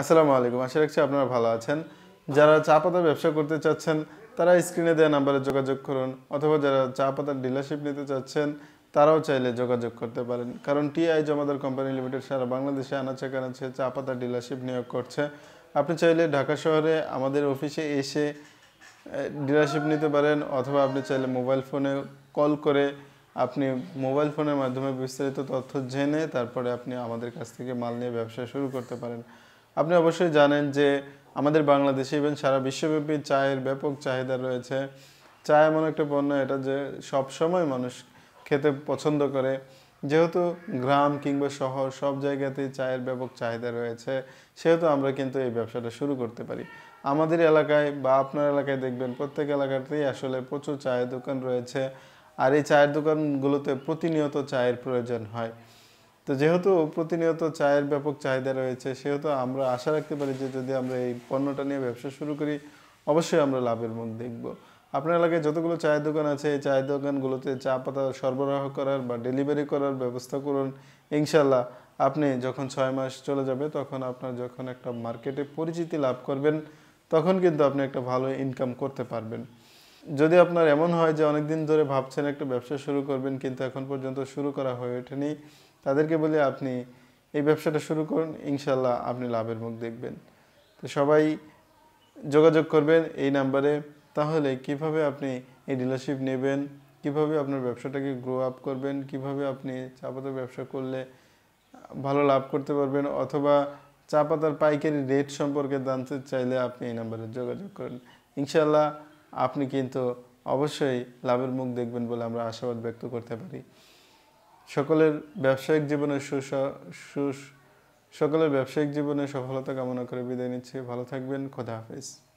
আসসালামু আলাইকুম আশা রাখছি আপনারা ভালো আছেন যারা চা পাতার ব্যবসা করতে চাচ্ছেন তারা স্ক্রিনে দেওয়া নাম্বারে যোগাযোগ করুন অথবা যারা চা পাতার ডিলারশিপ নিতে চাচ্ছেন তারাও চাইলে যোগাযোগ করতে পারেন কারণ টিআই জমাদার কোম্পানি লিমিটেড সারা বাংলাদেশে আনাচে কানাচে চা পাতার ডিলারশিপ নিয়োগ করছে আপনি চাইলে ঢাকা শহরে আমাদের অফিসে এসে ডিলারশিপ নিতে পারেন অথবা আপনি চাইলে মোবাইল ফোনে কল করে আপনি মোবাইল ফোনের মাধ্যমে বিস্তারিত তথ্য জেনে তারপরে আপনি আমাদের কাছ থেকে মাল নিয়ে ব্যবসা শুরু করতে পারেন আপনি অবশ্যই জানেন যে আমাদের বাংলাদেশে ইভেন সারা বিশ্বব্যাপী চায়ের ব্যাপক চাহিদা রয়েছে চা এমন একটা পণ্য এটা যে সব সময় মানুষ খেতে পছন্দ করে যেহেতু গ্রাম কিংবা শহর সব জায়গাতেই চায়ের ব্যাপক চাহিদা রয়েছে সেহেতু আমরা কিন্তু এই ব্যবসাটা শুরু করতে পারি আমাদের এলাকায় বা আপনার এলাকায় দেখবেন প্রত্যেক এলাকাতেই আসলে প্রচুর চায়ের দোকান রয়েছে আর এই চায়ের দোকানগুলোতে প্রতিনিয়ত চায়ের প্রয়োজন হয় তো যেহেতু প্রতিনিয়ত চায়ের ব্যাপক চাহিদা রয়েছে সেহেতু আমরা আশা রাখতে পারি যে যদি আমরা এই পণ্যটা নিয়ে ব্যবসা শুরু করি অবশ্যই আমরা লাভের মুখ দেখব আপনার এলাকায় যতগুলো চায়ের দোকান আছে এই চায়ের দোকানগুলোতে চা পাতা সরবরাহ করার বা ডেলিভারি করার ব্যবস্থা করুন ইনশাল্লাহ আপনি যখন ছয় মাস চলে যাবে তখন আপনার যখন একটা মার্কেটে পরিচিতি লাভ করবেন তখন কিন্তু আপনি একটা ভালো ইনকাম করতে পারবেন যদি আপনার এমন হয় যে অনেকদিন ধরে ভাবছেন একটা ব্যবসা শুরু করবেন কিন্তু এখন পর্যন্ত শুরু করা হয়ে ওঠেনি তাদেরকে বলে আপনি এই ব্যবসাটা শুরু করুন ইনশাল্লাহ আপনি লাভের মুখ দেখবেন তো সবাই যোগাযোগ করবেন এই নাম্বারে তাহলে কিভাবে আপনি এই ডিলারশিপ নেবেন কিভাবে আপনার ব্যবসাটাকে গ্রো আপ করবেন কিভাবে আপনি চা পাতার ব্যবসা করলে ভালো লাভ করতে পারবেন অথবা চা পাতার পাইকারি রেট সম্পর্কে জানতে চাইলে আপনি এই নাম্বারে যোগাযোগ করেন ইনশাল্লাহ আপনি কিন্তু অবশ্যই লাভের মুখ দেখবেন বলে আমরা আশাবাদ ব্যক্ত করতে পারি সকলের ব্যবসায়িক জীবনে সুস সকলের ব্যবসায়িক জীবনে সফলতা কামনা করে বিদায় নিচ্ছি ভালো থাকবেন খোদা হাফেজ